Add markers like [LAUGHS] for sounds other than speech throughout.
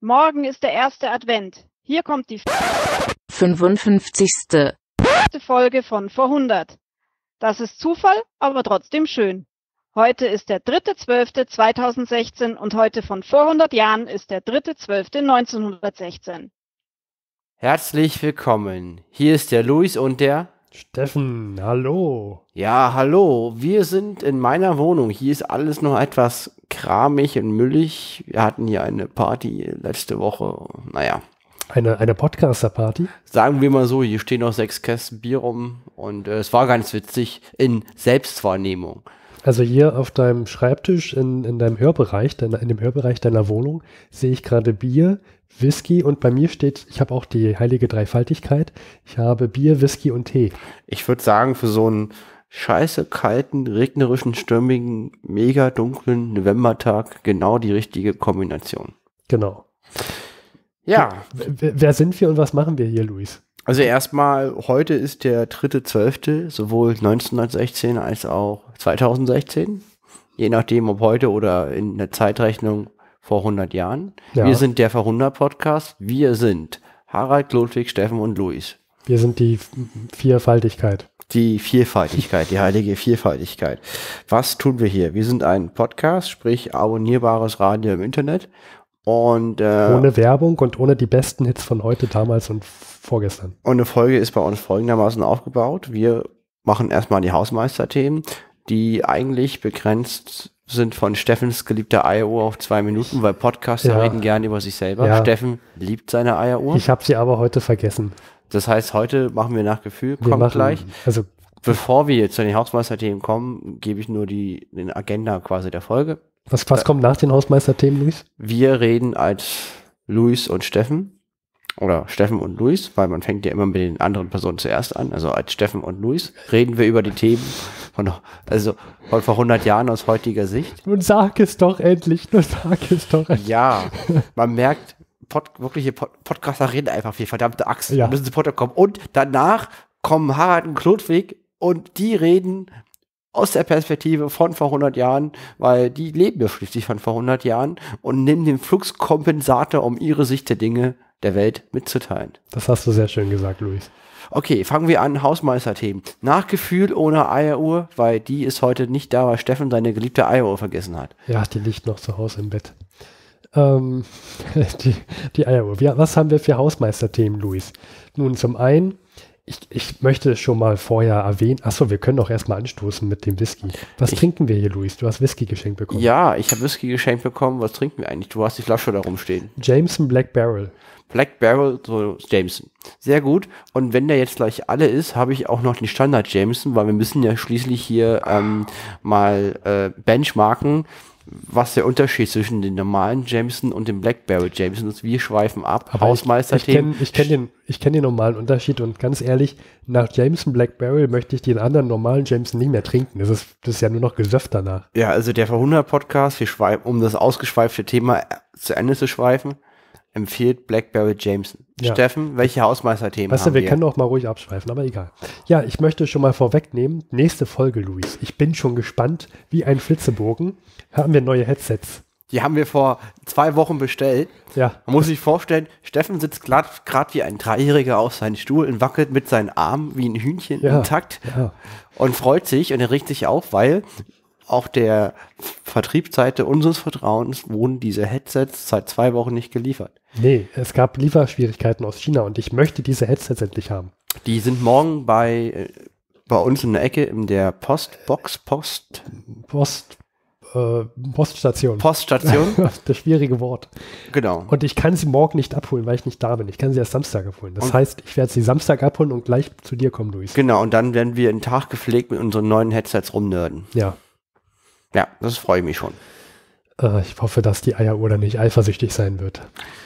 Morgen ist der erste Advent. Hier kommt die 55. Folge von vor 100. Das ist Zufall, aber trotzdem schön. Heute ist der 3.12.2016 und heute von vor 100 Jahren ist der 3.12.1916. Herzlich willkommen. Hier ist der Luis und der Steffen, hallo. Ja, hallo. Wir sind in meiner Wohnung. Hier ist alles noch etwas kramig und müllig. Wir hatten hier eine Party letzte Woche. Naja. Eine, eine Podcaster-Party? Sagen wir mal so, hier stehen noch sechs Kästen Bier rum und äh, es war ganz witzig in Selbstwahrnehmung. Also hier auf deinem Schreibtisch in, in deinem Hörbereich, in, in dem Hörbereich deiner Wohnung, sehe ich gerade Bier, Whisky und bei mir steht, ich habe auch die heilige Dreifaltigkeit. Ich habe Bier, Whisky und Tee. Ich würde sagen, für so einen scheiße kalten, regnerischen, stürmigen, mega dunklen Novembertag genau die richtige Kombination. Genau. Ja. W wer sind wir und was machen wir hier, Luis? Also erstmal, heute ist der 3.12., sowohl 1916 als auch 2016. Je nachdem, ob heute oder in der Zeitrechnung vor 100 Jahren. Ja. Wir sind der Verhunder-Podcast. Wir sind Harald, Ludwig, Steffen und Luis. Wir sind die Vielfaltigkeit. Die Vielfaltigkeit, die heilige Vielfaltigkeit. Was tun wir hier? Wir sind ein Podcast, sprich abonnierbares Radio im Internet. Und, äh, ohne Werbung und ohne die besten Hits von heute, damals und vorgestern. Und eine Folge ist bei uns folgendermaßen aufgebaut. Wir machen erstmal die Hausmeisterthemen, die eigentlich begrenzt sind von Steffens geliebter Eieruhr auf zwei Minuten, weil Podcaster ja. reden gerne über sich selber. Ja. Steffen liebt seine Eieruhr. Ich habe sie aber heute vergessen. Das heißt, heute machen wir nach Gefühl, wir kommt machen, gleich. Also Bevor wir jetzt zu den Hausmeisterthemen kommen, gebe ich nur die den Agenda quasi der Folge. Was, was kommt nach den Hausmeisterthemen, Luis? Wir reden als Luis und Steffen oder Steffen und Luis, weil man fängt ja immer mit den anderen Personen zuerst an. Also als Steffen und Luis reden wir über die Themen, von, also von vor 100 Jahren aus heutiger Sicht. Nun sag es doch endlich, nun sag es doch endlich. Ja, man merkt, Pod, wirkliche Pod, Podcaster reden einfach viel, verdammte Axt, ja. müssen zu Potter kommen. Und danach kommen Harald und Klodwig und die reden aus der Perspektive von vor 100 Jahren, weil die leben ja schließlich von vor 100 Jahren und nehmen den Fluxkompensator, um ihre Sicht der Dinge der Welt mitzuteilen. Das hast du sehr schön gesagt, Luis. Okay, fangen wir an, Hausmeisterthemen. Nachgefühl ohne Eieruhr, weil die ist heute nicht da, weil Steffen seine geliebte Eieruhr vergessen hat. Ja, die liegt noch zu Hause im Bett. Ähm, [LAUGHS] die, die Eieruhr. Wir, was haben wir für Hausmeisterthemen, Luis? Nun, zum einen ich, ich, möchte schon mal vorher erwähnen. Achso, wir können doch erstmal anstoßen mit dem Whisky. Was ich, trinken wir hier, Luis? Du hast Whisky geschenkt bekommen. Ja, ich habe Whisky geschenkt bekommen. Was trinken wir eigentlich? Du hast die Flasche da rumstehen. Jameson Black Barrel. Black Barrel, so Jameson. Sehr gut. Und wenn der jetzt gleich alle ist, habe ich auch noch den Standard Jameson, weil wir müssen ja schließlich hier ähm, mal äh, benchmarken was der Unterschied zwischen den normalen Jameson und dem Blackberry Jameson ist. Wir schweifen ab. Aber Hausmeisterthemen. Ich, ich kenne kenn den, kenn den normalen Unterschied und ganz ehrlich, nach Jameson Blackberry möchte ich den anderen normalen Jameson nicht mehr trinken. Das ist, das ist ja nur noch Gesöff danach. Ja, also der Verhunder-Podcast, um das ausgeschweifte Thema zu Ende zu schweifen, empfiehlt Blackberry Jameson ja. Steffen, welche Hausmeisterthemen weißt du, wir? Wir können auch mal ruhig abschweifen, aber egal. Ja, ich möchte schon mal vorwegnehmen, nächste Folge, Luis. Ich bin schon gespannt, wie ein Flitzebogen haben wir neue Headsets. Die haben wir vor zwei Wochen bestellt. Ja. Man muss sich vorstellen, Steffen sitzt gerade wie ein Dreijähriger auf seinem Stuhl und wackelt mit seinen Armen wie ein Hühnchen ja. intakt ja. und freut sich und er regt sich auf, weil auf der Vertriebsseite unseres Vertrauens wurden diese Headsets seit zwei Wochen nicht geliefert. Nee, es gab Lieferschwierigkeiten aus China und ich möchte diese Headsets endlich haben. Die sind morgen bei, äh, bei uns in der Ecke in der Postbox, Post. Post. Äh, Poststation. Poststation. [LAUGHS] das schwierige Wort. Genau. Und ich kann sie morgen nicht abholen, weil ich nicht da bin. Ich kann sie erst Samstag abholen. Das und heißt, ich werde sie Samstag abholen und gleich zu dir kommen, Luis. Genau, und dann werden wir einen Tag gepflegt mit unseren neuen Headsets rumnörden. Ja, ja, das freue ich mich schon. Äh, ich hoffe, dass die Eieruhr dann nicht eifersüchtig sein wird.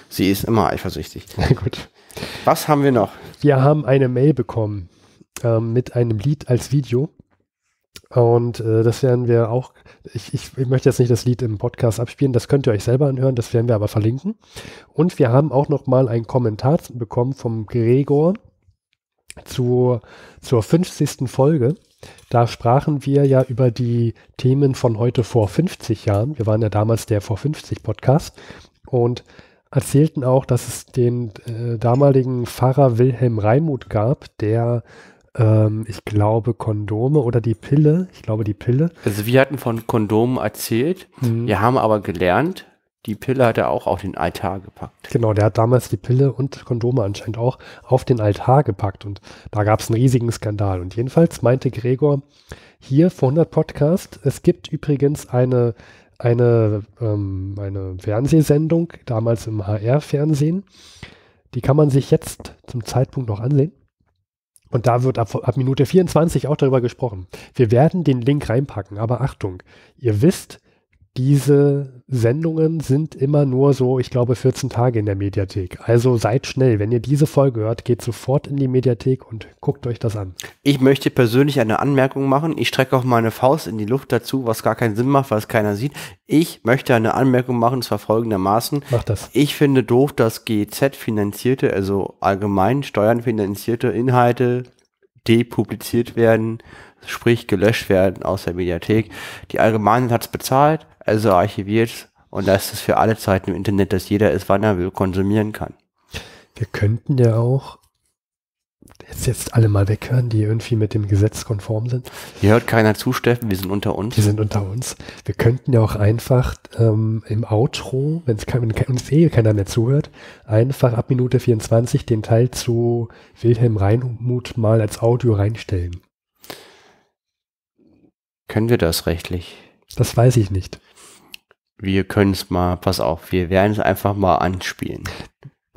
Sie ist immer eifersüchtig. Na [LAUGHS] Gut. Was haben wir noch? Wir haben eine Mail bekommen äh, mit einem Lied als Video. Und äh, das werden wir auch, ich, ich, ich, möchte jetzt nicht das Lied im Podcast abspielen, das könnt ihr euch selber anhören, das werden wir aber verlinken. Und wir haben auch nochmal einen Kommentar bekommen vom Gregor zu, zur 50. Folge. Da sprachen wir ja über die Themen von heute vor 50 Jahren. Wir waren ja damals der Vor 50 Podcast und erzählten auch, dass es den äh, damaligen Pfarrer Wilhelm Reimuth gab, der ähm, ich glaube, Kondome oder die Pille. Ich glaube, die Pille. Also wir hatten von Kondomen erzählt. Mhm. Wir haben aber gelernt, die Pille hat er auch auf den Altar gepackt. Genau, der hat damals die Pille und Kondome anscheinend auch auf den Altar gepackt und da gab es einen riesigen Skandal. Und jedenfalls meinte Gregor hier vor 100 Podcast, es gibt übrigens eine, eine, ähm, eine Fernsehsendung, damals im HR-Fernsehen, die kann man sich jetzt zum Zeitpunkt noch ansehen. Und da wird ab, ab Minute 24 auch darüber gesprochen. Wir werden den Link reinpacken, aber Achtung, ihr wisst, diese Sendungen sind immer nur so, ich glaube, 14 Tage in der Mediathek. Also seid schnell. Wenn ihr diese Folge hört, geht sofort in die Mediathek und guckt euch das an. Ich möchte persönlich eine Anmerkung machen. Ich strecke auch meine Faust in die Luft dazu, was gar keinen Sinn macht, weil es keiner sieht. Ich möchte eine Anmerkung machen, und zwar folgendermaßen. Mach das. Ich finde doof, dass gz finanzierte, also allgemein steuernfinanzierte Inhalte depubliziert werden, sprich gelöscht werden aus der Mediathek. Die Allgemeinen hat es bezahlt also archiviert und das ist für alle Zeiten im Internet, dass jeder es, wann er will, konsumieren kann. Wir könnten ja auch jetzt, jetzt alle mal weghören, die irgendwie mit dem Gesetz konform sind. Hier hört keiner zu, Steffen, wir sind unter uns. Wir sind unter uns. Wir könnten ja auch einfach ähm, im Outro, wenn uns eh keiner mehr zuhört, einfach ab Minute 24 den Teil zu Wilhelm Reinmuth mal als Audio reinstellen. Können wir das rechtlich? Das weiß ich nicht wir können es mal, pass auf, wir werden es einfach mal anspielen.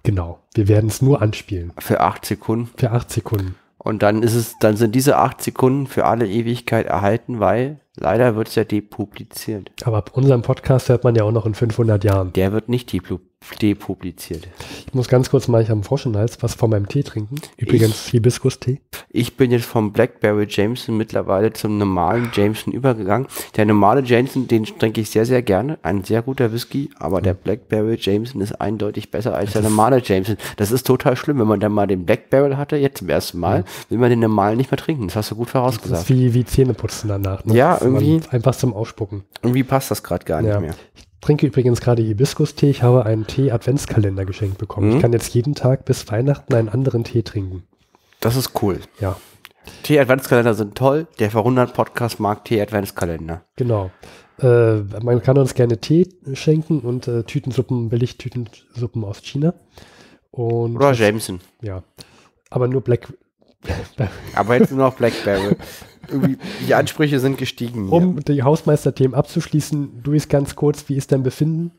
Genau, wir werden es nur anspielen. Für acht Sekunden. Für acht Sekunden. Und dann ist es, dann sind diese acht Sekunden für alle Ewigkeit erhalten, weil Leider wird es ja depubliziert. Aber unserem Podcast hört man ja auch noch in 500 Jahren. Der wird nicht depubliziert. Ich muss ganz kurz mal, ich habe einen Frosch was von meinem Tee trinken. Übrigens Hibiskus-Tee. Ich bin jetzt vom Blackberry Jameson mittlerweile zum normalen Jameson übergegangen. Der normale Jameson, den trinke ich sehr, sehr gerne. Ein sehr guter Whisky, aber mhm. der Blackberry Jameson ist eindeutig besser als das der normale Jameson. Das ist total schlimm, wenn man dann mal den Blackberry hatte, jetzt zum ersten Mal, mhm. will man den normalen nicht mehr trinken. Das hast du gut vorausgesagt. Das ist wie, wie Zähneputzen danach. Ne? Ja, irgendwie. Einfach zum Ausspucken. Irgendwie passt das gerade gar nicht mehr. Ich trinke übrigens gerade Hibiskus-Tee. Ich habe einen Tee-Adventskalender geschenkt bekommen. Mhm. Ich kann jetzt jeden Tag bis Weihnachten einen anderen Tee trinken. Das ist cool. Ja. Tee-Adventskalender sind toll. Der Verhundert-Podcast mag Tee-Adventskalender. Genau. Äh, man kann uns gerne Tee schenken und äh, Tütensuppen, Billigtütensuppen aus China. Und Oder Jameson. Ja. Aber nur Black, aber jetzt nur noch Blackberry. die Ansprüche sind gestiegen. Um hier. die Hausmeisterthemen abzuschließen, du ist ganz kurz, wie ist dein Befinden?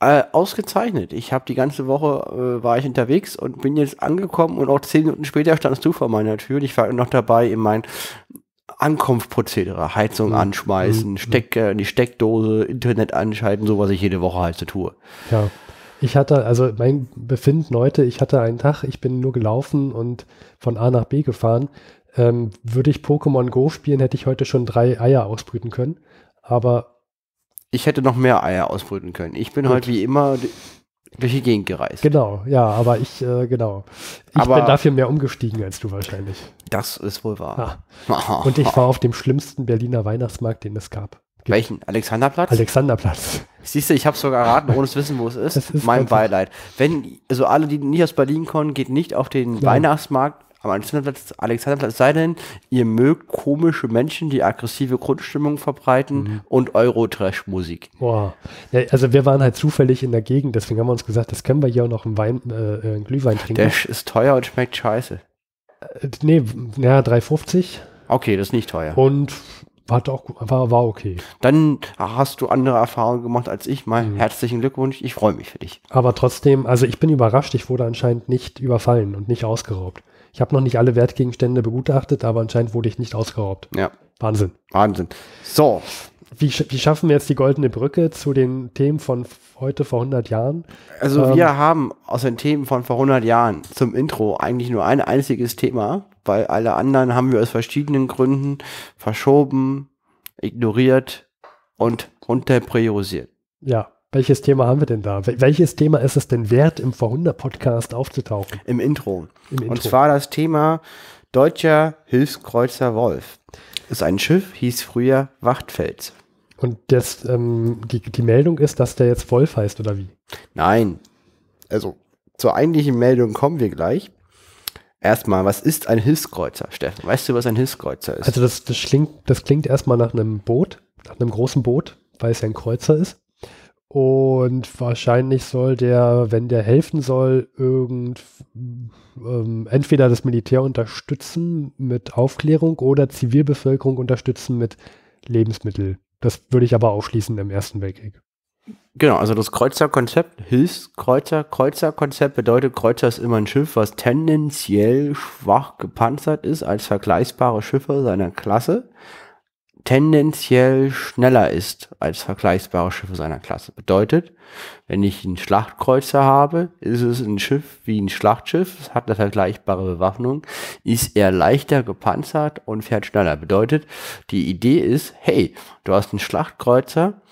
Äh, ausgezeichnet. Ich habe die ganze Woche äh, war ich unterwegs und bin jetzt angekommen und auch zehn Minuten später standest du vor meiner Tür und ich war noch dabei in mein Ankunftsprozedere, Heizung mhm. anschmeißen, mhm. Steck, äh, die Steckdose, Internet anschalten, so was ich jede Woche halt so tue. Ja. Ich hatte, also mein Befinden heute, ich hatte einen Tag, ich bin nur gelaufen und von A nach B gefahren. Ähm, würde ich Pokémon Go spielen, hätte ich heute schon drei Eier ausbrüten können. Aber. Ich hätte noch mehr Eier ausbrüten können. Ich bin heute halt wie immer durch die Gegend gereist. Genau, ja, aber ich, äh, genau. Ich aber bin dafür mehr umgestiegen als du wahrscheinlich. Das ist wohl wahr. Ah. [LAUGHS] Und ich war auf dem schlimmsten Berliner Weihnachtsmarkt, den es gab. Gibt Welchen? Alexanderplatz? Alexanderplatz. Siehst du, ich habe es sogar erraten, ohne zu wissen, wo es ist. ist mein Beileid. Wenn, also alle, die nicht aus Berlin kommen, geht nicht auf den Nein. Weihnachtsmarkt am Alexanderplatz, Alexanderplatz, sei denn, ihr mögt komische Menschen, die aggressive Grundstimmung verbreiten mhm. und Euro-Trash-Musik. Boah. Ja, also wir waren halt zufällig in der Gegend, deswegen haben wir uns gesagt, das können wir hier auch noch einen, Wein, äh, einen Glühwein trinken. Der ist teuer und schmeckt scheiße. Äh, nee, naja, 3,50. Okay, das ist nicht teuer. Und war doch war, war okay. Dann hast du andere Erfahrungen gemacht als ich. Mal mhm. herzlichen Glückwunsch, ich freue mich für dich. Aber trotzdem, also ich bin überrascht, ich wurde anscheinend nicht überfallen und nicht ausgeraubt. Ich habe noch nicht alle Wertgegenstände begutachtet, aber anscheinend wurde ich nicht ausgeraubt. Ja. Wahnsinn. Wahnsinn. So, wie, wie, schaffen wir jetzt die goldene Brücke zu den Themen von heute vor 100 Jahren? Also ähm, wir haben aus den Themen von vor 100 Jahren zum Intro eigentlich nur ein einziges Thema, weil alle anderen haben wir aus verschiedenen Gründen verschoben, ignoriert und unterpriorisiert. Ja, welches Thema haben wir denn da? Welches Thema ist es denn wert, im Vorhunder-Podcast aufzutauchen? Im Intro. Im Intro. Und zwar das Thema Deutscher Hilfskreuzer Wolf ist Schiff, hieß früher Wachtfels. Und das, ähm, die, die Meldung ist, dass der jetzt Wolf heißt, oder wie? Nein. Also, zur eigentlichen Meldung kommen wir gleich. Erstmal, was ist ein Hilfskreuzer, Steffen? Weißt du, was ein Hilfskreuzer ist? Also, das, das, klingt, das klingt erstmal nach einem Boot, nach einem großen Boot, weil es ja ein Kreuzer ist. Und wahrscheinlich soll der, wenn der helfen soll, irgend ähm, entweder das Militär unterstützen mit Aufklärung oder Zivilbevölkerung unterstützen mit Lebensmittel. Das würde ich aber ausschließen im Ersten Weltkrieg. Genau, also das Kreuzerkonzept, Hilfskreuzer, Kreuzerkonzept bedeutet, Kreuzer ist immer ein Schiff, was tendenziell schwach gepanzert ist als vergleichbare Schiffe seiner Klasse tendenziell schneller ist als vergleichbare Schiffe seiner Klasse. Bedeutet, wenn ich einen Schlachtkreuzer habe, ist es ein Schiff wie ein Schlachtschiff, es hat eine vergleichbare Bewaffnung, ist er leichter gepanzert und fährt schneller. Bedeutet, die Idee ist, hey, du hast einen Schlachtkreuzer,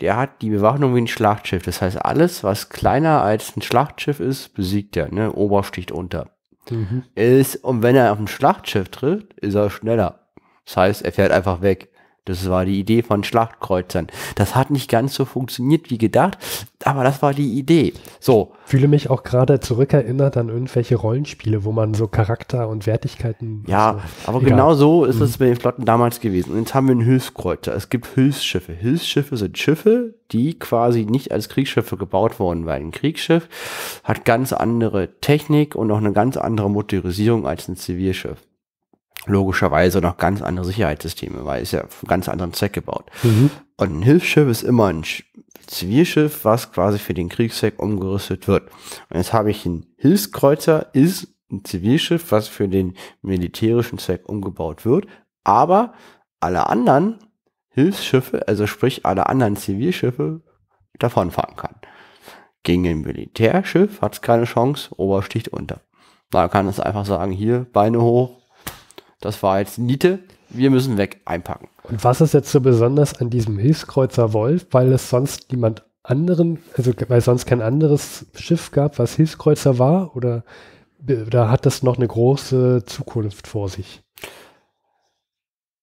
der hat die Bewaffnung wie ein Schlachtschiff. Das heißt, alles, was kleiner als ein Schlachtschiff ist, besiegt er, ne? Obersticht unter. Mhm. Ist, und wenn er auf ein Schlachtschiff trifft, ist er schneller. Das heißt, er fährt einfach weg. Das war die Idee von Schlachtkreuzern. Das hat nicht ganz so funktioniert wie gedacht, aber das war die Idee. So. Fühle mich auch gerade zurückerinnert an irgendwelche Rollenspiele, wo man so Charakter und Wertigkeiten. Ja, so. aber Egal. genau so ist mhm. es mhm. mit den Flotten damals gewesen. Und jetzt haben wir einen Hilfskreuzer. Es gibt Hilfsschiffe. Hilfsschiffe sind Schiffe, die quasi nicht als Kriegsschiffe gebaut wurden, weil ein Kriegsschiff hat ganz andere Technik und auch eine ganz andere Motorisierung als ein Zivilschiff logischerweise noch ganz andere Sicherheitssysteme, weil es ja von ganz anderen Zweck gebaut. Mhm. Und ein Hilfsschiff ist immer ein Zivilschiff, was quasi für den Kriegszweck umgerüstet wird. Und jetzt habe ich ein Hilfskreuzer, ist ein Zivilschiff, was für den militärischen Zweck umgebaut wird. Aber alle anderen Hilfsschiffe, also sprich alle anderen Zivilschiffe, davonfahren kann. Gegen ein Militärschiff hat es keine Chance, Obersticht unter. Da kann es einfach sagen, hier, Beine hoch, das war jetzt Niete, wir müssen weg einpacken. Und was ist jetzt so besonders an diesem Hilfskreuzer Wolf, weil es sonst niemand anderen, also weil es sonst kein anderes Schiff gab, was Hilfskreuzer war, oder da hat das noch eine große Zukunft vor sich?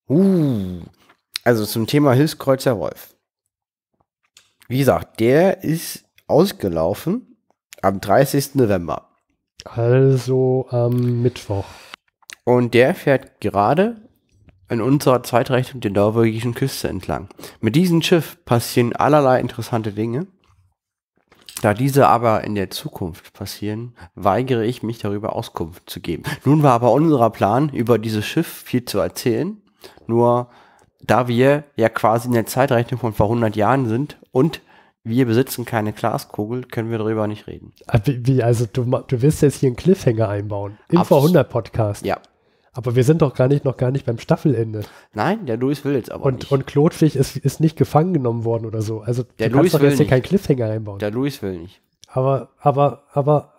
Uh, also zum Thema Hilfskreuzer Wolf. Wie gesagt, der ist ausgelaufen am 30. November. Also am Mittwoch. Und der fährt gerade in unserer Zeitrechnung der norwegischen Küste entlang. Mit diesem Schiff passieren allerlei interessante Dinge. Da diese aber in der Zukunft passieren, weigere ich mich darüber Auskunft zu geben. Nun war aber unser Plan, über dieses Schiff viel zu erzählen. Nur da wir ja quasi in der Zeitrechnung von vor 100 Jahren sind und wir besitzen keine Glaskugel, können wir darüber nicht reden. Ah, wie, also du, du willst jetzt hier einen Cliffhanger einbauen? Im Vor 100 Podcast. Ja, aber wir sind doch gar nicht, noch gar nicht beim Staffelende. Nein, der Louis will jetzt aber und, nicht. Und Klotschig ist, ist nicht gefangen genommen worden oder so. Also der du Louis kannst doch will jetzt hier keinen Cliffhanger einbauen. Der Louis will nicht. Aber, aber, aber,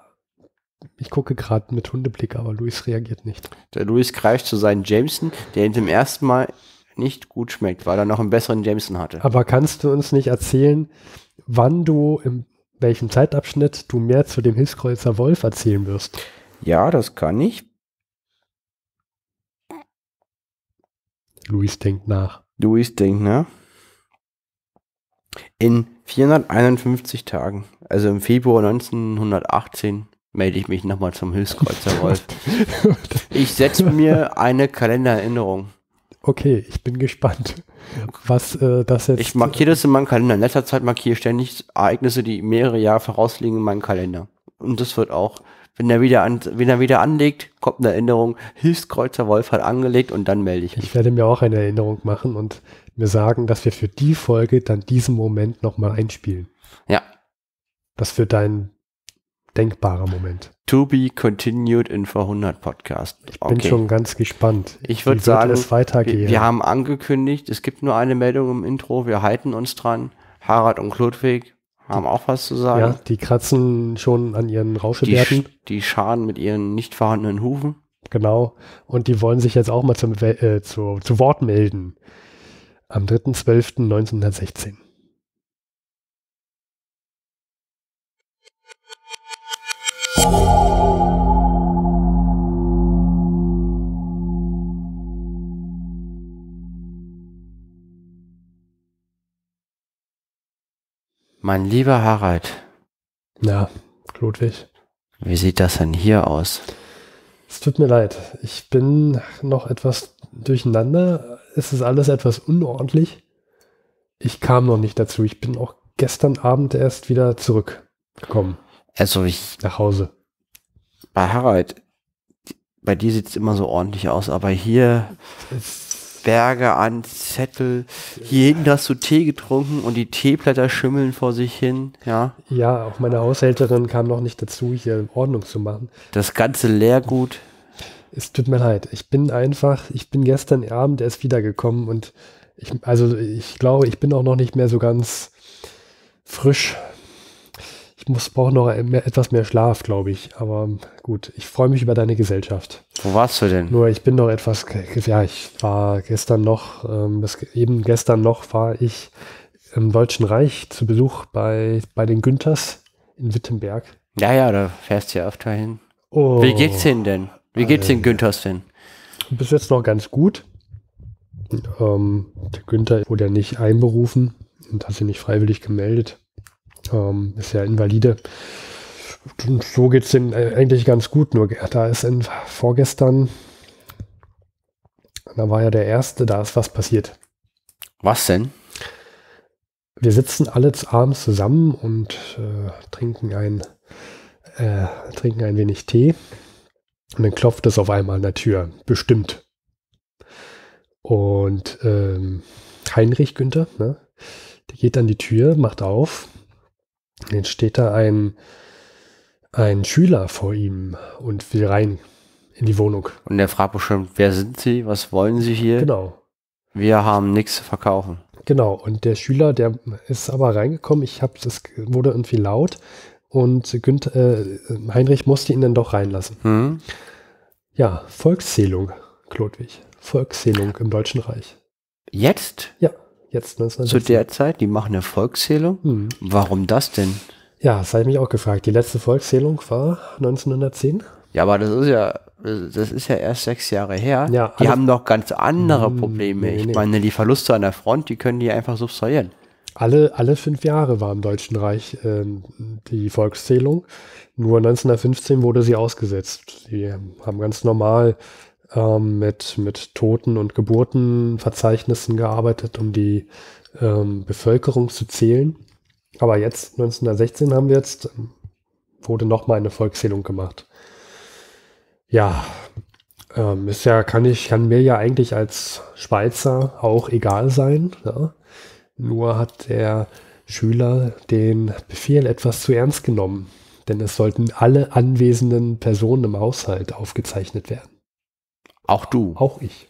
ich gucke gerade mit Hundeblick, aber Louis reagiert nicht. Der Louis greift zu seinem Jameson, der ihn zum ersten Mal nicht gut schmeckt, weil er noch einen besseren Jameson hatte. Aber kannst du uns nicht erzählen, wann du, in welchem Zeitabschnitt du mehr zu dem Hilfskreuzer Wolf erzählen wirst? Ja, das kann ich. Luis denkt nach. Luis denkt nach. In 451 Tagen, also im Februar 1918, melde ich mich nochmal zum Hilfskreuzer [LAUGHS] Wolf. ich setze mir eine Kalendererinnerung. Okay, ich bin gespannt, was äh, das jetzt. Ich markiere das in meinem Kalender. In letzter Zeit markiere ich ständig Ereignisse, die mehrere Jahre vorausliegen in meinem Kalender. Und das wird auch wenn er wieder, an, wenn er wieder anlegt, kommt eine Erinnerung, Hilfskreuzer Wolf hat angelegt und dann melde ich mich. Ich werde mir auch eine Erinnerung machen und mir sagen, dass wir für die Folge dann diesen Moment nochmal einspielen. Ja. Das wird dein denkbarer Moment. To be continued in 400 Podcast. Ich okay. bin schon ganz gespannt. Ich würde sagen, es weitergehen? Wir, wir, haben angekündigt, es gibt nur eine Meldung im Intro, wir halten uns dran. Harald und Ludwig haben auch was zu sagen. Ja, die kratzen schon an ihren Rauschebärten. Die, die schaden mit ihren nicht vorhandenen Hufen. Genau. Und die wollen sich jetzt auch mal zum, äh, zu, zu Wort melden. Am 3.12.1916. Mein lieber Harald. Na, Ludwig. Wie sieht das denn hier aus? Es tut mir leid. Ich bin noch etwas durcheinander. Es ist alles etwas unordentlich. Ich kam noch nicht dazu. Ich bin auch gestern Abend erst wieder zurückgekommen. Also ich. Nach Hause. Bei Harald, bei dir sieht es immer so ordentlich aus, aber hier. Es Berge an Zettel. jeden hast du Tee getrunken und die Teeblätter schimmeln vor sich hin. Ja, ja auch meine Haushälterin kam noch nicht dazu, hier Ordnung zu machen. Das ganze Leergut. Es tut mir leid. Ich bin einfach, ich bin gestern Abend erst wiedergekommen und ich, also ich glaube, ich bin auch noch nicht mehr so ganz frisch ich muss brauche noch mehr, etwas mehr Schlaf, glaube ich. Aber gut, ich freue mich über deine Gesellschaft. Wo warst du denn? Nur ich bin noch etwas, ja, ich war gestern noch, ähm, bis, eben gestern noch war ich im Deutschen Reich zu Besuch bei, bei den Günthers in Wittenberg. Ja, ja, da fährst du ja öfter hin. Oh, Wie geht's denen denn? Wie geht's äh. den Günthers denn? Bis jetzt noch ganz gut. Ähm, der Günther wurde ja nicht einberufen und hat sich nicht freiwillig gemeldet. Ähm, ist ja invalide. Und so geht es denen äh, eigentlich ganz gut. Nur da ist in, vorgestern, da war ja der erste, da ist was passiert. Was denn? Wir sitzen alle abends zusammen und äh, trinken, ein, äh, trinken ein wenig Tee. Und dann klopft es auf einmal an der Tür. Bestimmt. Und ähm, Heinrich Günther, ne? der geht an die Tür, macht auf dann steht da ein, ein Schüler vor ihm und will rein in die Wohnung. Und der fragt bestimmt, wer sind Sie? Was wollen Sie hier? Genau. Wir haben nichts zu verkaufen. Genau, und der Schüler, der ist aber reingekommen, ich habe, das wurde irgendwie laut und Günther, äh, Heinrich musste ihn dann doch reinlassen. Hm. Ja, Volkszählung, Klodwig. Volkszählung im Deutschen Reich. Jetzt? Ja. Jetzt 1960. Zu der Zeit, die machen eine Volkszählung. Mhm. Warum das denn? Ja, das habe ich mich auch gefragt. Die letzte Volkszählung war 1910. Ja, aber das ist ja, das ist ja erst sechs Jahre her. Ja, die haben noch ganz andere hm, Probleme. Nee, nee, ich meine, die Verluste an der Front, die können die einfach subtrahieren. Alle, alle fünf Jahre war im Deutschen Reich äh, die Volkszählung. Nur 1915 wurde sie ausgesetzt. Die haben ganz normal ähm, mit, mit Toten- und Geburtenverzeichnissen gearbeitet, um die ähm, Bevölkerung zu zählen. Aber jetzt, 1916 haben wir jetzt, ähm, wurde nochmal eine Volkszählung gemacht. Ja, ähm, ist ja, kann ich, kann mir ja eigentlich als Schweizer auch egal sein. Ja? Nur hat der Schüler den Befehl etwas zu ernst genommen, denn es sollten alle anwesenden Personen im Haushalt aufgezeichnet werden. Auch du. Auch ich.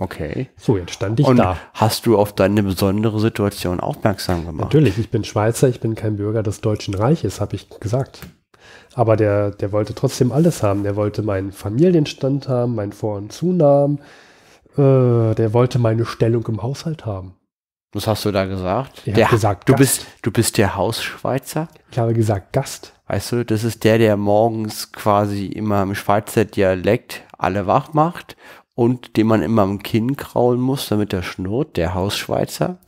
Okay. So, jetzt stand ich Und da. Hast du auf deine besondere Situation aufmerksam gemacht? Natürlich, ich bin Schweizer, ich bin kein Bürger des Deutschen Reiches, habe ich gesagt. Aber der, der wollte trotzdem alles haben. Der wollte meinen Familienstand haben, meinen Vor- und Zunamen. Äh, der wollte meine Stellung im Haushalt haben. Was hast du da gesagt? Ich der, gesagt, du Gast. bist, du bist der Hausschweizer? Ich habe gesagt, Gast. Weißt du, das ist der, der morgens quasi immer im Schweizer Dialekt alle wach macht und den man immer am Kinn kraulen muss, damit er schnurrt, der Hausschweizer.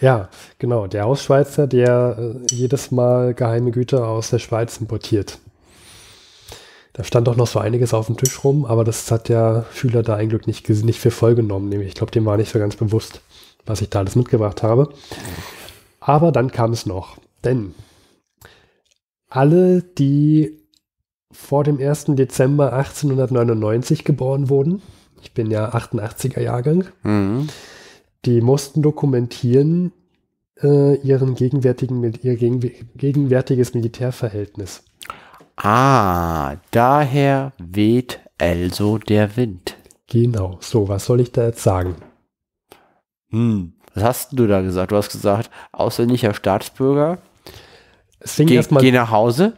Ja, genau, der Hausschweizer, der äh, jedes Mal geheime Güter aus der Schweiz importiert. Da stand auch noch so einiges auf dem Tisch rum, aber das hat der Schüler da ein Glück nicht, nicht für voll genommen. Nämlich, ich glaube, dem war nicht so ganz bewusst, was ich da alles mitgebracht habe. Aber dann kam es noch, denn alle, die vor dem 1. Dezember 1899 geboren wurden, ich bin ja 88er Jahrgang, mhm. die mussten dokumentieren äh, ihren gegenwärtigen, ihr gegenwärtiges Militärverhältnis. Ah, daher weht also der Wind. Genau, so, was soll ich da jetzt sagen? Hm, was hast du da gesagt? Du hast gesagt, ausländischer Staatsbürger. Es fing Ge erstmal, geh nach Hause.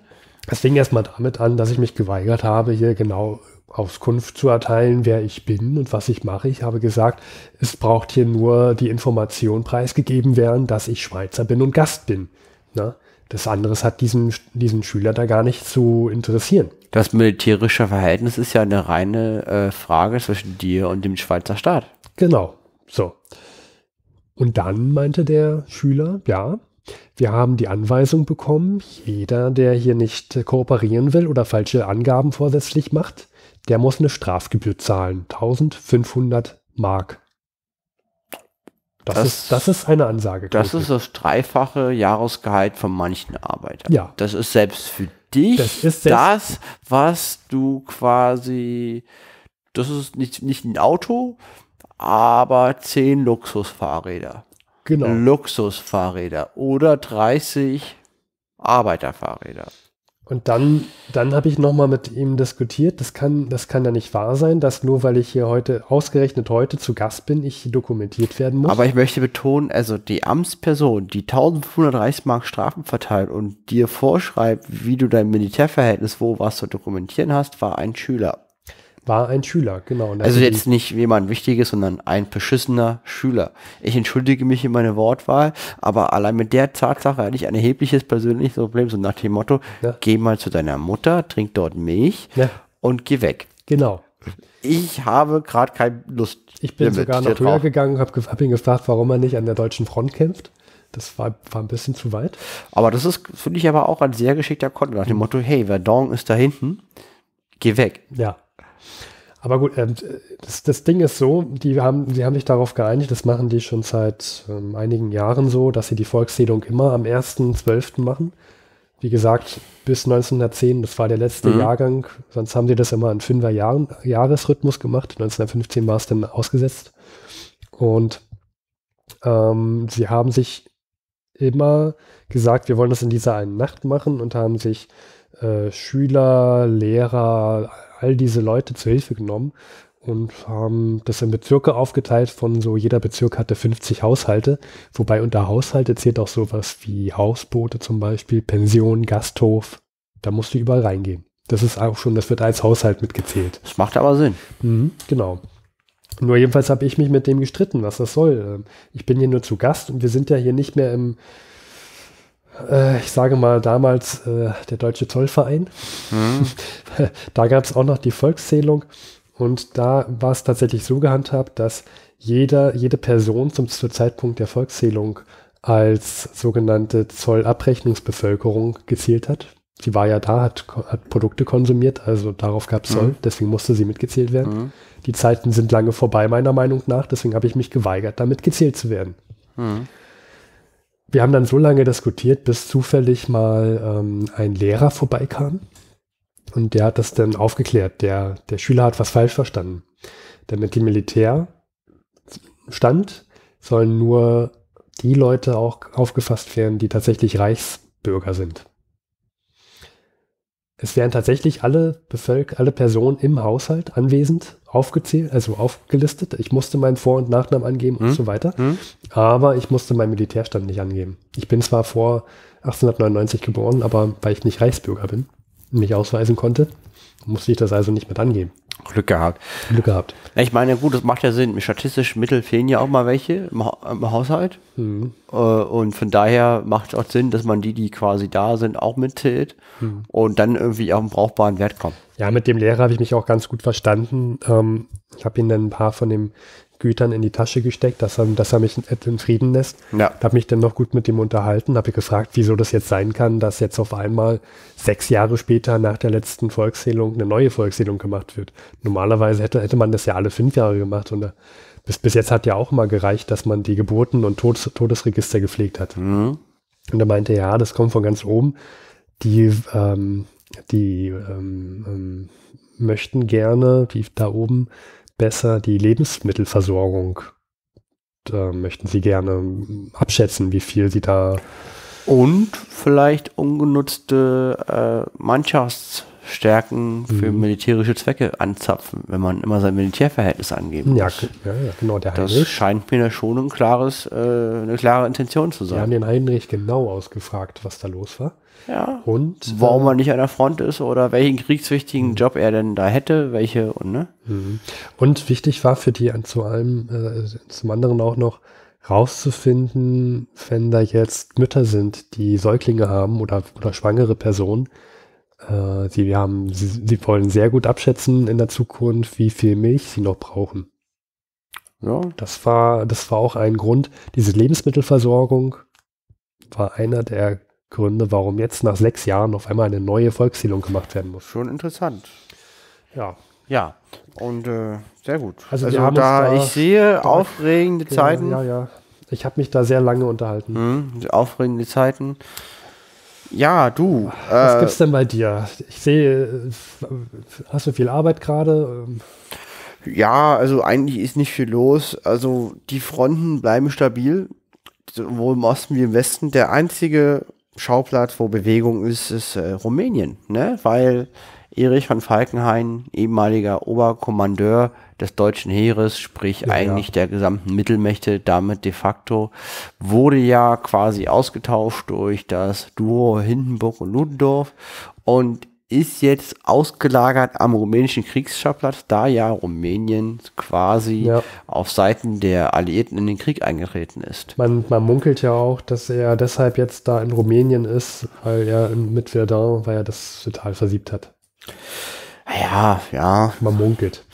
Es fing erstmal damit an, dass ich mich geweigert habe, hier genau Auskunft zu erteilen, wer ich bin und was ich mache. Ich habe gesagt, es braucht hier nur die Information preisgegeben werden, dass ich Schweizer bin und Gast bin. Na? Das andere hat diesen, diesen Schüler da gar nicht zu interessieren. Das militärische Verhältnis ist ja eine reine äh, Frage zwischen dir und dem Schweizer Staat. Genau, so. Und dann meinte der Schüler, ja, wir haben die Anweisung bekommen, jeder, der hier nicht kooperieren will oder falsche Angaben vorsätzlich macht, der muss eine Strafgebühr zahlen. 1500 Mark. Das, das, ist, das ist eine Ansage. Das ist das dreifache Jahresgehalt von manchen Arbeitern. Ja. Das ist selbst für dich das, ist das was du quasi, das ist nicht, nicht ein Auto, aber zehn Luxusfahrräder genau. Luxusfahrräder oder 30 Arbeiterfahrräder. Und dann, dann habe ich nochmal mit ihm diskutiert, das kann, das kann ja nicht wahr sein, dass nur weil ich hier heute, ausgerechnet heute zu Gast bin, ich dokumentiert werden muss. Aber ich möchte betonen, also die Amtsperson, die 1500 Reichsmark Strafen verteilt und dir vorschreibt, wie du dein Militärverhältnis wo was zu dokumentieren hast, war ein Schüler war ein Schüler, genau. Also jetzt nicht jemand Wichtiges, sondern ein beschissener Schüler. Ich entschuldige mich in meine Wortwahl, aber allein mit der Tatsache hatte ich ein erhebliches persönliches Problem, so nach dem Motto, ja. geh mal zu deiner Mutter, trink dort Milch ja. und geh weg. Genau. Ich habe gerade keine Lust. Ich bin sogar noch höher drauf. gegangen, habe hab ihn gefragt, warum er nicht an der deutschen Front kämpft. Das war, war ein bisschen zu weit. Aber das ist, finde ich, aber auch ein sehr geschickter Konto nach dem Motto, hey, Verdon ist da hinten, geh weg. Ja. Aber gut, äh, das, das, Ding ist so, die haben, sie haben sich darauf geeinigt, das machen die schon seit ähm, einigen Jahren so, dass sie die Volkszählung immer am 1.12. machen. Wie gesagt, bis 1910, das war der letzte mhm. Jahrgang, sonst haben sie das immer in fünfer Jahren, Jahresrhythmus gemacht. 1915 war es dann ausgesetzt. Und ähm, sie haben sich immer gesagt, wir wollen das in dieser einen Nacht machen und haben sich äh, Schüler, Lehrer, all diese Leute zu Hilfe genommen und haben das in Bezirke aufgeteilt von so, jeder Bezirk hatte 50 Haushalte, wobei unter Haushalte zählt auch sowas wie Hausboote zum Beispiel, Pension, Gasthof. Da musst du überall reingehen. Das ist auch schon, das wird als Haushalt mitgezählt. Das macht aber Sinn. Mhm, genau. Nur jedenfalls habe ich mich mit dem gestritten, was das soll. Ähm, ich bin hier nur zu Gast und wir sind ja hier nicht mehr im, äh, ich sage mal damals äh, der Deutsche Zollverein. Mhm. [LAUGHS] da gab es auch noch die Volkszählung und da war es tatsächlich so gehandhabt, dass jeder, jede Person zum, zum Zeitpunkt der Volkszählung als sogenannte Zollabrechnungsbevölkerung gezählt hat. Sie war ja da, hat, hat Produkte konsumiert, also darauf gab es Zoll, mhm. deswegen musste sie mitgezählt werden. Mhm. Die Zeiten sind lange vorbei, meiner Meinung nach, deswegen habe ich mich geweigert, damit gezählt zu werden. Mhm wir haben dann so lange diskutiert, bis zufällig mal ähm, ein Lehrer vorbeikam. Und der hat das dann aufgeklärt. Der, der Schüler hat was falsch verstanden. Denn mit dem Militärstand sollen nur die Leute auch aufgefasst werden, die tatsächlich Reichsbürger sind es wären tatsächlich alle Bevölker alle Personen im Haushalt anwesend aufgezählt, also aufgelistet. Ich musste meinen Vor- und Nachnamen angeben hm? und so weiter. Hm? Aber ich musste meinen Militärstand nicht angeben. Ich bin zwar vor 1899 geboren, aber weil ich nicht Reichsbürger bin, und mich ausweisen konnte, musste ich das also nicht mit angeben. Glück gehabt. Glück gehabt. Ich meine, gut, das macht ja Sinn. Statistisch Mittel fehlen ja auch mal welche im, ha im Haushalt. Mhm. Äh, und von daher macht es auch Sinn, dass man die, die quasi da sind, auch mitzählt mhm. und dann irgendwie auf einen brauchbaren Wert kommt. Ja, mit dem Lehrer habe ich mich auch ganz gut verstanden. Ähm, ich habe ihn dann ein paar von dem Gütern in die Tasche gesteckt, dass er, dass er mich in Frieden lässt. Ja. Habe mich dann noch gut mit ihm unterhalten, habe gefragt, wieso das jetzt sein kann, dass jetzt auf einmal sechs Jahre später nach der letzten Volkszählung eine neue Volkszählung gemacht wird. Normalerweise hätte, hätte man das ja alle fünf Jahre gemacht und äh, bis, bis jetzt hat ja auch immer gereicht, dass man die Geburten und Todes, Todesregister gepflegt hat. Mhm. Und er meinte, ja, das kommt von ganz oben. Die, ähm, die ähm, ähm, möchten gerne, die da oben, besser die Lebensmittelversorgung. Da möchten Sie gerne abschätzen, wie viel Sie da. Und vielleicht ungenutzte äh, Mannschafts- Stärken für mhm. militärische Zwecke anzapfen, wenn man immer sein Militärverhältnis angeben muss. Ja, ja, genau. Der das scheint mir da schon ein klares, äh, eine klare Intention zu sein. Wir haben den Heinrich genau ausgefragt, was da los war. Ja. Und warum ähm, er nicht an der Front ist oder welchen kriegswichtigen mhm. Job er denn da hätte, welche und ne. Mhm. Und wichtig war für die zu allem, äh, zum anderen auch noch rauszufinden, wenn da jetzt Mütter sind, die Säuglinge haben oder, oder schwangere Personen äh, sie, haben, sie, sie wollen sehr gut abschätzen in der Zukunft, wie viel Milch sie noch brauchen. Ja. Das war, das war auch ein Grund. Diese Lebensmittelversorgung war einer der Gründe, warum jetzt nach sechs Jahren auf einmal eine neue Volkszählung gemacht werden muss. Schon interessant. Ja. Ja. Und äh, sehr gut. Also, also da, da, ich sehe da aufregende ja, Zeiten. Ja, ja. Ich habe mich da sehr lange unterhalten. Mhm, aufregende Zeiten. Ja, du. Was äh, gibt's denn bei dir? Ich sehe, äh, hast du viel Arbeit gerade? Ja, also eigentlich ist nicht viel los. Also die Fronten bleiben stabil. Sowohl im Osten wie im Westen. Der einzige Schauplatz, wo Bewegung ist, ist äh, Rumänien, ne? Weil Erich von Falkenhayn, ehemaliger Oberkommandeur des deutschen Heeres, sprich ja, eigentlich ja. der gesamten Mittelmächte, damit de facto, wurde ja quasi ausgetauscht durch das Duo Hindenburg und Ludendorff und ist jetzt ausgelagert am rumänischen Kriegsschauplatz, da ja Rumänien quasi ja. auf Seiten der Alliierten in den Krieg eingetreten ist. Man, man, munkelt ja auch, dass er deshalb jetzt da in Rumänien ist, weil er mit Verdun, weil er das total versiebt hat. Ja, ja. Man munkelt.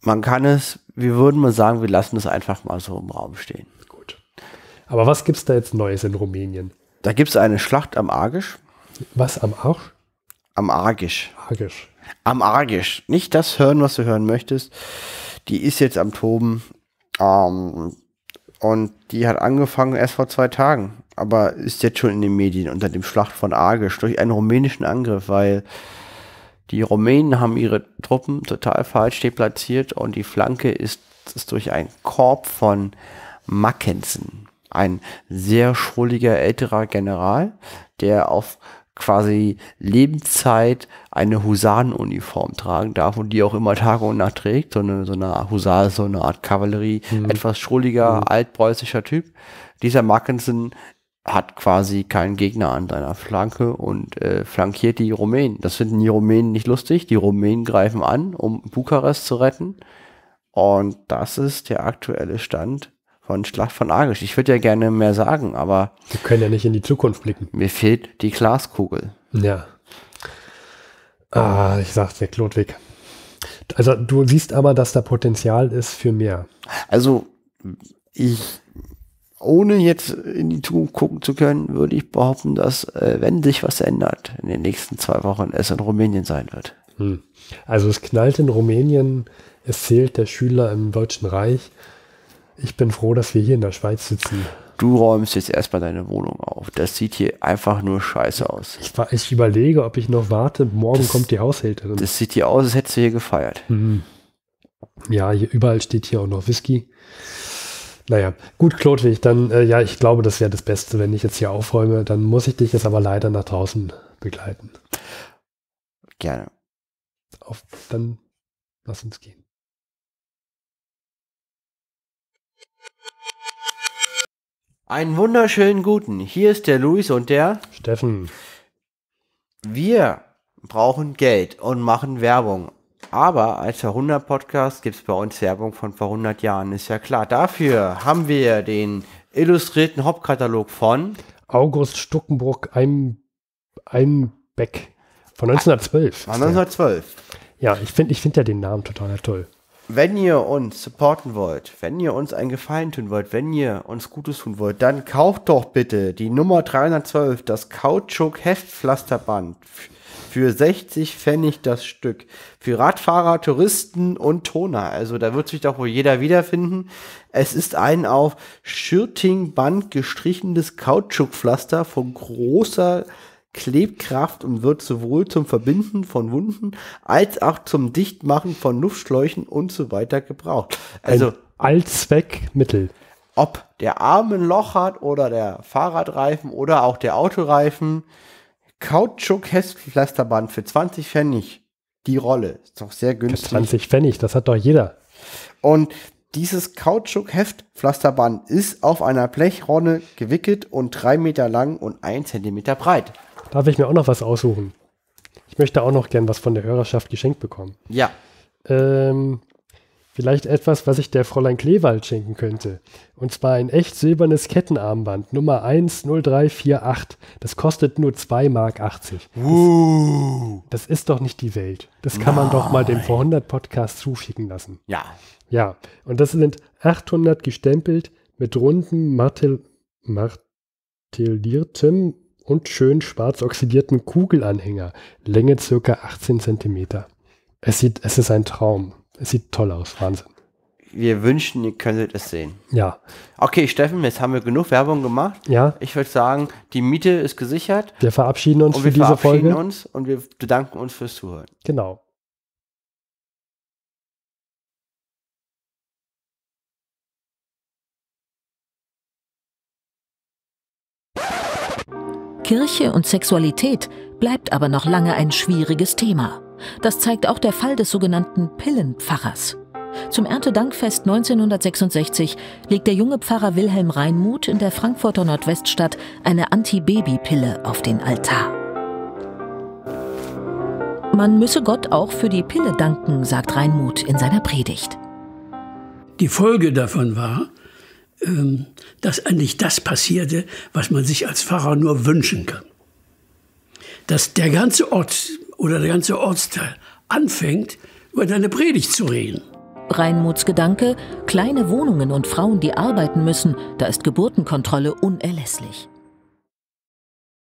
Man kann es, wir würden mal sagen, wir lassen es einfach mal so im Raum stehen. Gut. Aber was gibt es da jetzt Neues in Rumänien? Da gibt es eine Schlacht am Argisch. Was am Arsch? Am Argisch. Argisch. Am Argisch. Nicht das hören, was du hören möchtest. Die ist jetzt am Toben. Ähm, und die hat angefangen erst vor zwei Tagen, aber ist jetzt schon in den Medien unter dem Schlacht von Argisch durch einen rumänischen Angriff, weil die Rumänen haben ihre Truppen total falsch deplatziert und die Flanke ist, ist durch einen Korb von Mackensen, ein sehr schrulliger älterer General, der auf quasi Lebenszeit eine Husarenuniform tragen darf und die auch immer Tag und Nacht trägt. So eine, so eine Husar so eine Art Kavallerie, mhm. etwas schrulliger, mhm. altpreußischer Typ. Dieser Mackensen hat quasi keinen Gegner an seiner Flanke und äh, flankiert die Rumänen. Das finden die Rumänen nicht lustig. Die Rumänen greifen an, um Bukarest zu retten. Und das ist der aktuelle Stand von Schlacht von Argisch. Ich würde ja gerne mehr sagen, aber. Wir können ja nicht in die Zukunft blicken. Mir fehlt die Glaskugel. Ja. Ah, ich sag's dir, Ludwig. Also du siehst aber, dass da Potenzial ist für mehr. Also ich, ohne jetzt in die Zukunft gucken zu können, würde ich behaupten, dass äh, wenn sich was ändert in den nächsten zwei Wochen, es in Rumänien sein wird. Hm. Also es knallt in Rumänien, es zählt der Schüler im Deutschen Reich ich bin froh, dass wir hier in der Schweiz sitzen. Du räumst jetzt erstmal deine Wohnung auf. Das sieht hier einfach nur scheiße aus. Ich, ich überlege, ob ich noch warte. Morgen das, kommt die Haushälterin. Das sieht hier aus, als hättest du hier gefeiert. Mhm. Ja, hier, überall steht hier auch noch Whisky. Naja, gut, Klotwig, dann, äh, ja, ich glaube, das wäre das Beste, wenn ich jetzt hier aufräume. Dann muss ich dich jetzt aber leider nach draußen begleiten. Gerne. Auf, dann lass uns gehen. Einen wunderschönen guten. Hier ist der Luis und der Steffen. Wir brauchen Geld und machen Werbung. Aber als Verhundert Podcast gibt es bei uns Werbung von vor 100 Jahren, ist ja klar. Dafür haben wir den illustrierten Hauptkatalog von August Stuckenburg ein, ein Beck von 1912. Ah. Von 1912. Ja, ich finde ich find ja den Namen total toll wenn ihr uns supporten wollt, wenn ihr uns einen Gefallen tun wollt, wenn ihr uns Gutes tun wollt, dann kauft doch bitte die Nummer 312, das Kautschuk-Heftpflasterband. Für 60 Pfennig das Stück. Für Radfahrer, Touristen und Toner. Also da wird sich doch wohl jeder wiederfinden. Es ist ein auf Schürtingband gestrichenes Kautschukpflaster von großer Klebkraft und wird sowohl zum Verbinden von Wunden als auch zum Dichtmachen von Luftschläuchen und so weiter gebraucht. Also Ein Allzweckmittel. Ob der Arm Loch hat oder der Fahrradreifen oder auch der Autoreifen, Kautschuk-Hesspflasterband für 20 Pfennig. Die Rolle ist doch sehr günstig. Für 20 Pfennig, das hat doch jeder. Und dieses Kautschuk-Heftpflasterband ist auf einer Blechronne gewickelt und drei Meter lang und ein Zentimeter breit darf ich mir auch noch was aussuchen. Ich möchte auch noch gern was von der Hörerschaft geschenkt bekommen. Ja. Ähm, vielleicht etwas, was ich der Fräulein Kleewald schenken könnte. Und zwar ein echt silbernes Kettenarmband, Nummer 10348. Das kostet nur 2,80 Mark. Uh. Das, das ist doch nicht die Welt. Das kann Nein. man doch mal dem vor 100 Podcast zuschicken lassen. Ja. Ja, und das sind 800 gestempelt mit runden, martel, martelliertem und schön schwarz oxidierten Kugelanhänger, Länge circa 18 cm. Es sieht, es ist ein Traum. Es sieht toll aus, Wahnsinn. Wir wünschen, ihr könntet es sehen. Ja. Okay, Steffen, jetzt haben wir genug Werbung gemacht. Ja. Ich würde sagen, die Miete ist gesichert. Wir verabschieden uns und für diese Folge. Wir verabschieden uns und wir bedanken uns fürs Zuhören. Genau. Kirche und Sexualität bleibt aber noch lange ein schwieriges Thema. Das zeigt auch der Fall des sogenannten Pillenpfarrers. Zum Erntedankfest 1966 legt der junge Pfarrer Wilhelm Reinmuth in der Frankfurter Nordweststadt eine Antibabypille auf den Altar. Man müsse Gott auch für die Pille danken, sagt Reinmuth in seiner Predigt. Die Folge davon war, ähm, dass eigentlich das passierte, was man sich als Pfarrer nur wünschen kann. Dass der ganze Ort oder der ganze Ortsteil anfängt, über deine Predigt zu reden. Reinmuts Gedanke, kleine Wohnungen und Frauen, die arbeiten müssen, da ist Geburtenkontrolle unerlässlich.